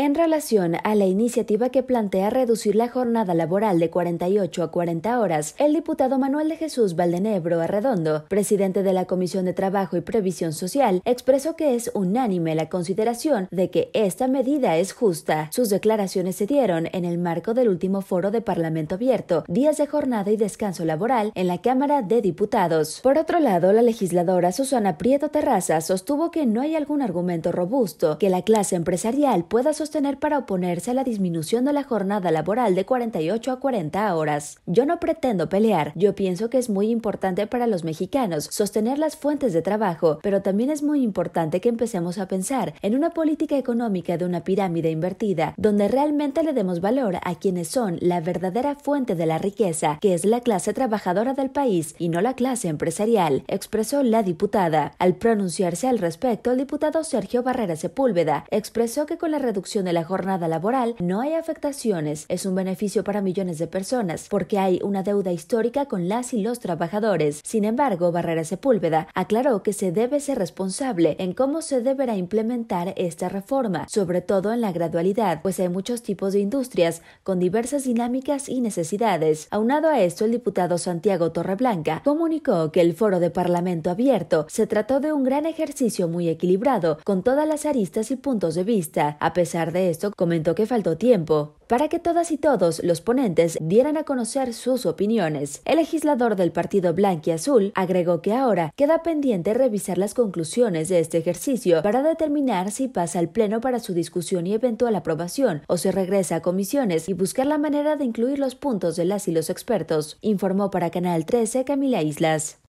En relación a la iniciativa que plantea reducir la jornada laboral de 48 a 40 horas, el diputado Manuel de Jesús Valdenebro Arredondo, presidente de la Comisión de Trabajo y Previsión Social, expresó que es unánime la consideración de que esta medida es justa. Sus declaraciones se dieron en el marco del último foro de Parlamento Abierto, días de jornada y descanso laboral en la Cámara de Diputados. Por otro lado, la legisladora Susana Prieto Terraza sostuvo que no hay algún argumento robusto que la clase empresarial pueda sostener tener para oponerse a la disminución de la jornada laboral de 48 a 40 horas. Yo no pretendo pelear, yo pienso que es muy importante para los mexicanos sostener las fuentes de trabajo, pero también es muy importante que empecemos a pensar en una política económica de una pirámide invertida, donde realmente le demos valor a quienes son la verdadera fuente de la riqueza, que es la clase trabajadora del país y no la clase empresarial, expresó la diputada. Al pronunciarse al respecto, el diputado Sergio Barrera Sepúlveda expresó que con la reducción de la jornada laboral, no hay afectaciones, es un beneficio para millones de personas, porque hay una deuda histórica con las y los trabajadores. Sin embargo, Barrera Sepúlveda aclaró que se debe ser responsable en cómo se deberá implementar esta reforma, sobre todo en la gradualidad, pues hay muchos tipos de industrias con diversas dinámicas y necesidades. Aunado a esto, el diputado Santiago Torreblanca comunicó que el foro de Parlamento abierto se trató de un gran ejercicio muy equilibrado, con todas las aristas y puntos de vista, a pesar de esto, comentó que faltó tiempo para que todas y todos los ponentes dieran a conocer sus opiniones. El legislador del partido y Azul agregó que ahora queda pendiente revisar las conclusiones de este ejercicio para determinar si pasa al Pleno para su discusión y eventual aprobación o se regresa a comisiones y buscar la manera de incluir los puntos de las y los expertos, informó para Canal 13 Camila Islas.